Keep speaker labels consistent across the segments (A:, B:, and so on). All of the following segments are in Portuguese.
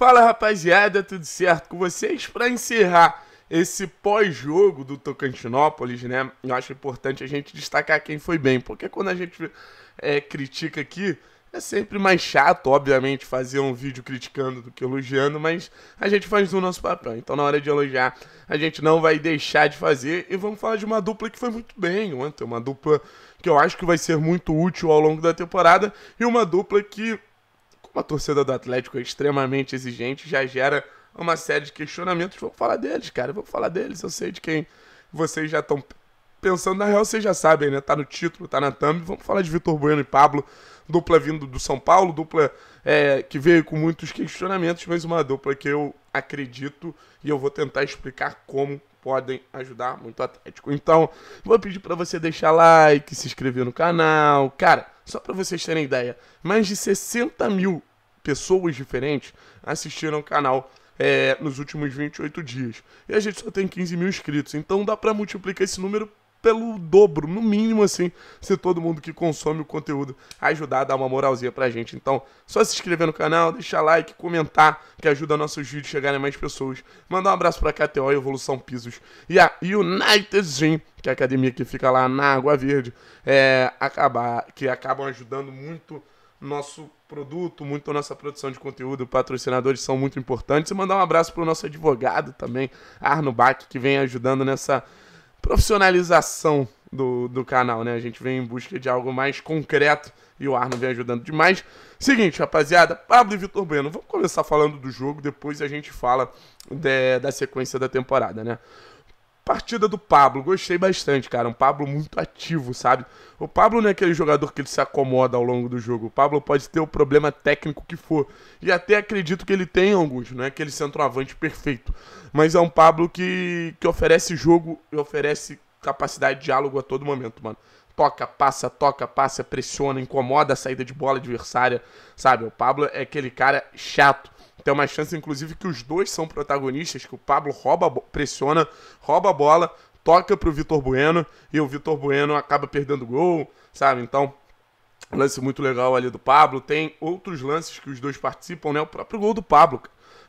A: Fala rapaziada, tudo certo com vocês? Para encerrar esse pós-jogo do Tocantinópolis, né? Eu acho importante a gente destacar quem foi bem, porque quando a gente é, critica aqui, é sempre mais chato, obviamente, fazer um vídeo criticando do que elogiando, mas a gente faz o nosso papel. Então, na hora de elogiar, a gente não vai deixar de fazer. E vamos falar de uma dupla que foi muito bem ontem, uma dupla que eu acho que vai ser muito útil ao longo da temporada e uma dupla que uma torcida do Atlético é extremamente exigente, já gera uma série de questionamentos. Vamos falar deles, cara. Vamos falar deles. Eu sei de quem vocês já estão pensando. Na real, vocês já sabem, né? Tá no título, tá na thumb. Vamos falar de Vitor Bueno e Pablo. Dupla vindo do São Paulo, dupla é, que veio com muitos questionamentos, mas uma dupla que eu acredito e eu vou tentar explicar como podem ajudar muito o Atlético. Então, vou pedir para você deixar like, se inscrever no canal. Cara, só para vocês terem ideia, mais de 60 mil pessoas diferentes assistiram o canal é, nos últimos 28 dias. E a gente só tem 15 mil inscritos, então dá para multiplicar esse número pelo dobro, no mínimo assim, se todo mundo que consome o conteúdo ajudar a dar uma moralzinha pra gente. Então, só se inscrever no canal, deixar like, comentar, que ajuda nossos vídeos a chegarem a mais pessoas. Mandar um abraço pra KTO Evolução Pisos e a United Gym, que é a academia que fica lá na Água Verde, é, acabar, que acabam ajudando muito nosso produto, muito nossa produção de conteúdo, patrocinadores são muito importantes. E mandar um abraço pro nosso advogado também, Arno Bach, que vem ajudando nessa profissionalização do, do canal, né? A gente vem em busca de algo mais concreto e o Arno vem ajudando demais. Seguinte, rapaziada, Pablo e Vitor Bueno, vamos começar falando do jogo, depois a gente fala de, da sequência da temporada, né? Partida do Pablo, gostei bastante, cara. Um Pablo muito ativo, sabe? O Pablo não é aquele jogador que ele se acomoda ao longo do jogo. O Pablo pode ter o problema técnico que for. E até acredito que ele tem alguns, não é aquele centroavante perfeito. Mas é um Pablo que, que oferece jogo e oferece capacidade de diálogo a todo momento, mano toca, passa, toca, passa, pressiona, incomoda a saída de bola adversária, sabe? O Pablo é aquele cara chato. Tem uma chance, inclusive, que os dois são protagonistas, que o Pablo rouba, pressiona, rouba a bola, toca pro Vitor Bueno e o Vitor Bueno acaba perdendo o gol, sabe? Então, lance muito legal ali do Pablo. Tem outros lances que os dois participam, né? O próprio gol do Pablo,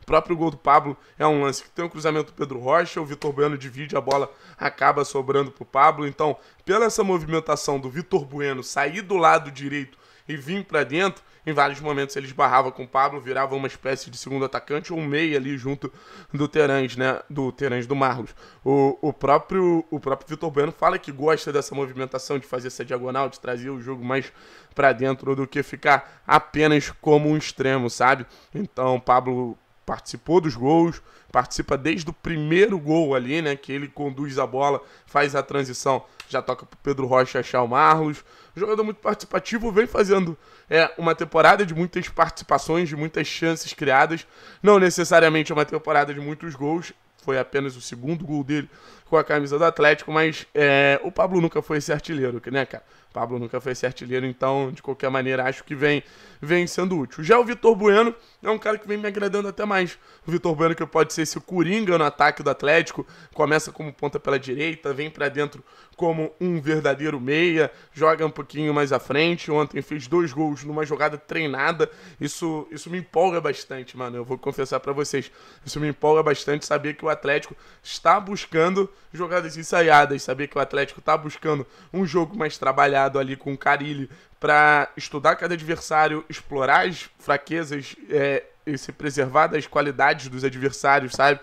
A: O próprio gol do Pablo é um lance que tem o um cruzamento do Pedro Rocha, o Vitor Bueno divide, a bola acaba sobrando para o Pablo. Então, pela essa movimentação do Vitor Bueno sair do lado direito e vir para dentro, em vários momentos ele esbarrava com o Pablo, virava uma espécie de segundo atacante ou um meia ali junto do Terãs, né? Do Terãs do Marlos. O, o próprio o próprio Vitor Bueno fala que gosta dessa movimentação, de fazer essa diagonal, de trazer o jogo mais para dentro do que ficar apenas como um extremo, sabe? Então, Pablo participou dos gols, participa desde o primeiro gol ali, né? Que ele conduz a bola, faz a transição, já toca pro Pedro Rocha achar o Marlos. Jogador muito participativo, vem fazendo é, uma temporada de muitas participações, de muitas chances criadas. Não necessariamente é uma temporada de muitos gols, foi apenas o segundo gol dele com a camisa do Atlético, mas é, o Pablo nunca foi esse artilheiro, né, cara? O Pablo nunca foi esse artilheiro, então, de qualquer maneira, acho que vem, vem sendo útil. Já o Vitor Bueno é um cara que vem me agradando até mais. O Vitor Bueno, que pode ser esse coringa no ataque do Atlético, começa como ponta pela direita, vem para dentro como um verdadeiro meia, joga um pouquinho mais à frente. Ontem fez dois gols numa jogada treinada. Isso, isso me empolga bastante, mano. Eu vou confessar para vocês. Isso me empolga bastante saber que o Atlético está buscando jogadas ensaiadas, saber que o Atlético tá buscando um jogo mais trabalhado ali com o Carilli para estudar cada adversário, explorar as fraquezas é, e se preservar das qualidades dos adversários, sabe?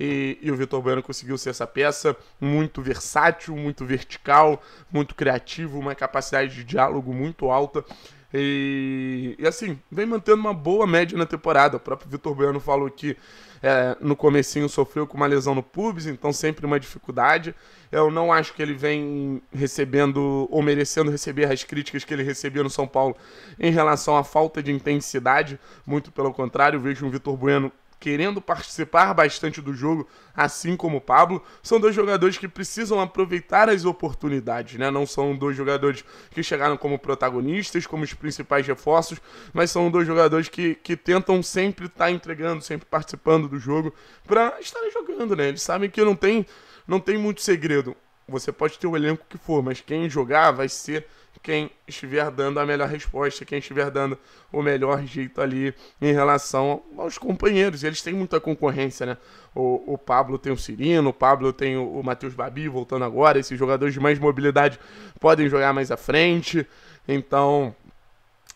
A: E, e, o Vitor Bueno conseguiu ser essa peça muito versátil, muito vertical, muito criativo, uma capacidade de diálogo muito alta. E, e, assim, vem mantendo uma boa média na temporada. O próprio Vitor Bueno falou que é, no comecinho sofreu com uma lesão no pubis, então sempre uma dificuldade. Eu não acho que ele vem recebendo ou merecendo receber as críticas que ele recebia no São Paulo em relação à falta de intensidade. Muito pelo contrário, vejo um Vitor Bueno querendo participar bastante do jogo, assim como o Pablo, são dois jogadores que precisam aproveitar as oportunidades, né? Não são dois jogadores que chegaram como protagonistas, como os principais reforços, mas são dois jogadores que, que tentam sempre estar tá entregando, sempre participando do jogo para estar jogando, né? Eles sabem que não tem não tem muito segredo. Você pode ter o elenco que for, mas quem jogar vai ser quem estiver dando a melhor resposta, quem estiver dando o melhor jeito ali em relação aos companheiros. Eles têm muita concorrência, né? O, o Pablo tem o Cirino, o Pablo tem o, o Matheus Babi voltando agora. Esses jogadores de mais mobilidade podem jogar mais à frente. Então,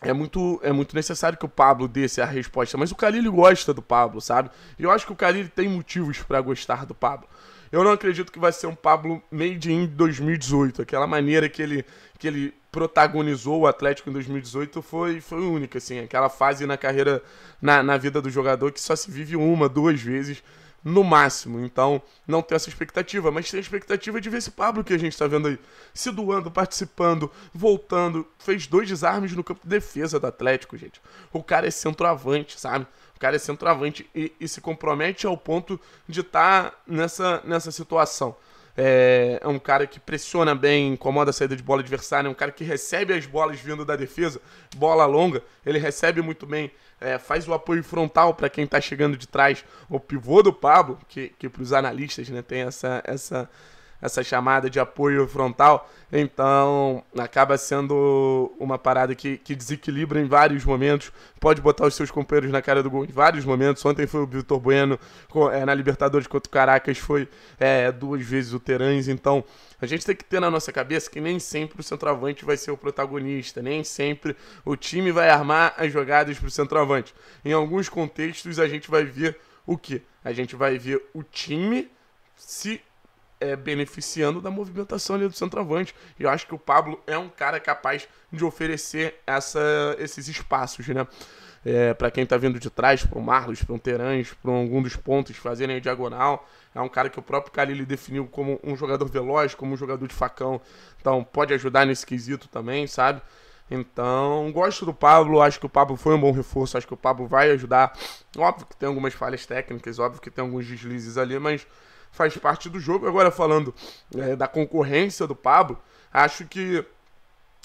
A: é muito, é muito necessário que o Pablo desse a resposta, mas o Calil gosta do Pablo, sabe? E eu acho que o Calil tem motivos para gostar do Pablo. Eu não acredito que vai ser um Pablo made in 2018. Aquela maneira que ele, que ele protagonizou o Atlético em 2018 foi, foi única, assim. Aquela fase na carreira, na, na vida do jogador que só se vive uma, duas vezes no máximo. Então, não tem essa expectativa, mas tem a expectativa de ver esse Pablo que a gente está vendo aí, se doando, participando, voltando. Fez dois desarmes no campo de defesa do Atlético, gente. O cara é centroavante, sabe? O cara é centroavante e, e se compromete ao ponto de estar tá nessa, nessa situação. É, é, um cara que pressiona bem, incomoda a saída de bola adversária, é um cara que recebe as bolas vindo da defesa, bola longa, ele recebe muito bem, é, faz o apoio frontal para quem está chegando de trás, o pivô do Pablo, que, que para os analistas né, tem essa, essa essa chamada de apoio frontal. Então, acaba sendo uma parada que, que desequilibra em vários momentos. Pode botar os seus companheiros na cara do gol em vários momentos. Ontem foi o Vitor Bueno é, na Libertadores contra o Caracas, foi é, duas vezes o Terãs. Então, a gente tem que ter na nossa cabeça que nem sempre o centroavante vai ser o protagonista, nem sempre o time vai armar as jogadas para o centroavante. Em alguns contextos, a gente vai ver o que? A gente vai ver o time se é, beneficiando da movimentação ali do centroavante. E eu acho que o Pablo é um cara capaz de oferecer essa, esses espaços, né? É, para quem está vindo de trás, para o Marlos, para o Terãs, para algum dos pontos fazerem a diagonal. É um cara que o próprio Calili definiu como um jogador veloz, como um jogador de facão. Então pode ajudar nesse quesito também, sabe? Então, gosto do Pablo, acho que o Pablo foi um bom reforço, acho que o Pablo vai ajudar. Óbvio que tem algumas falhas técnicas, óbvio que tem alguns deslizes ali, mas faz parte do jogo. Agora, falando é, da concorrência do Pablo, acho que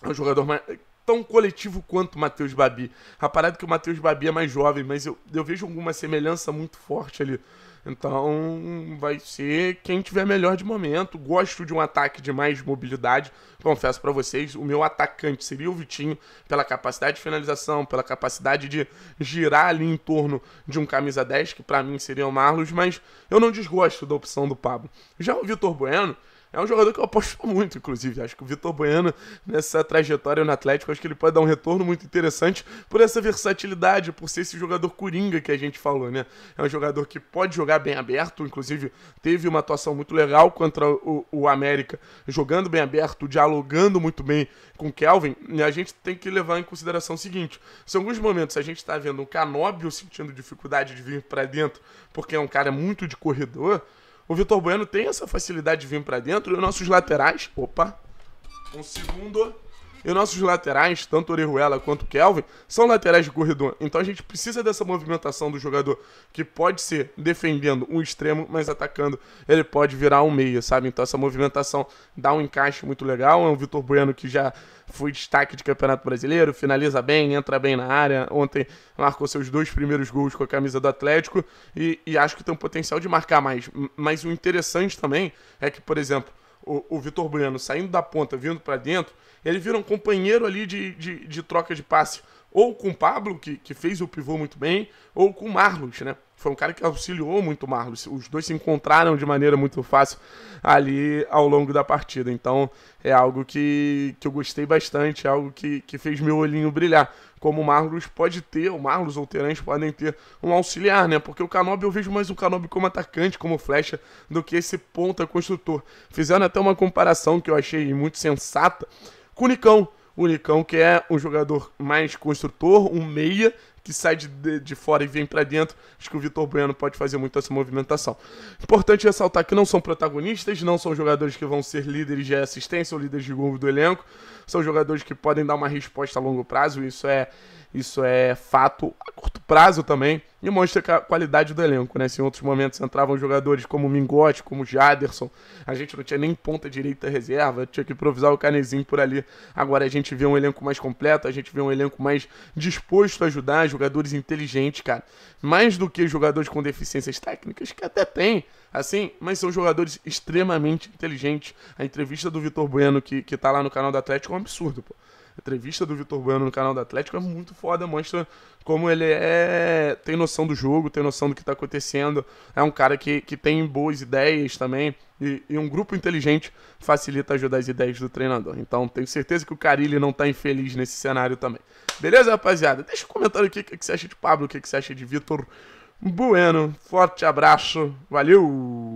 A: é um jogador mais, tão coletivo quanto o Matheus Babi. A parada é que o Matheus Babi é mais jovem, mas eu, eu vejo alguma semelhança muito forte ali então vai ser quem tiver melhor de momento. Gosto de um ataque de mais mobilidade. Confesso para vocês, o meu atacante seria o Vitinho, pela capacidade de finalização, pela capacidade de girar ali em torno de um camisa 10, que para mim seria o Marlos, mas eu não desgosto da opção do Pablo. Já o Vitor Bueno, é um jogador que eu aposto muito, inclusive. Acho que o Vitor Bueno, nessa trajetória no Atlético, acho que ele pode dar um retorno muito interessante por essa versatilidade, por ser esse jogador coringa que a gente falou, né? É um jogador que pode jogar bem aberto, inclusive teve uma atuação muito legal contra o, o América, jogando bem aberto, dialogando muito bem com o Kelvin. E a gente tem que levar em consideração o seguinte: se em alguns momentos a gente está vendo um Canóbio sentindo dificuldade de vir para dentro, porque é um cara muito de corredor o Vitor Bueno tem essa facilidade de vir para dentro e os nossos laterais. Opa! Um segundo. E nossos laterais, tanto Orihuela quanto Kelvin, são laterais de corredor. Então a gente precisa dessa movimentação do jogador, que pode ser defendendo um extremo, mas atacando ele pode virar um meia, sabe? Então essa movimentação dá um encaixe muito legal. É um Vitor Bueno que já foi destaque de Campeonato Brasileiro, finaliza bem, entra bem na área. Ontem marcou seus dois primeiros gols com a camisa do Atlético e, e acho que tem um potencial de marcar mais. Mas o interessante também é que, por exemplo, o, o Vitor Bueno saindo da ponta, vindo para dentro, ele vira um companheiro ali de, de, de troca de passe ou com o Pablo, que, que fez o pivô muito bem, ou com o Marlos, né? Foi um cara que auxiliou muito o Marlos. Os dois se encontraram de maneira muito fácil ali ao longo da partida. Então é algo que, que eu gostei bastante, é algo que, que fez meu olhinho brilhar. Como o Marlos pode ter, o Marlos ou o Terence podem ter um auxiliar, né? Porque o Canob eu vejo mais o Canob como atacante, como flecha, do que esse ponta construtor. Fizeram até uma comparação que eu achei muito sensata com o Nicão o Nicão, que é um jogador mais construtor, um meia, que sai de, de, fora e vem para dentro. Acho que o Vitor Bueno pode fazer muito essa movimentação. Importante ressaltar que não são protagonistas, não são jogadores que vão ser líderes de assistência ou líderes de gol do elenco. São jogadores que podem dar uma resposta a longo prazo, isso é, isso é fato. A curto prazo também, e mostra a qualidade do elenco, né? Se em outros momentos entravam jogadores como Mingote, como Jaderson, a gente não tinha nem ponta direita reserva, tinha que improvisar o Canezinho por ali. Agora a gente vê um elenco mais completo, a gente vê um elenco mais disposto a ajudar, jogadores inteligentes, cara. Mais do que jogadores com deficiências técnicas, que até tem, assim, mas são jogadores extremamente inteligentes. A entrevista do Vitor Bueno, que, que tá lá no canal do Atlético, é um absurdo, pô entrevista do Vitor Bueno no canal do Atlético é muito foda, mostra como ele é tem noção do jogo, tem noção do que está acontecendo, é um cara que, que tem boas ideias também, e, e, um grupo inteligente facilita ajudar as ideias do treinador. Então tenho certeza que o Carilli não está infeliz nesse cenário também. Beleza, rapaziada? Deixa um comentário aqui o que, que você acha de Pablo, o que, que você acha de Vitor Bueno. Forte abraço, valeu!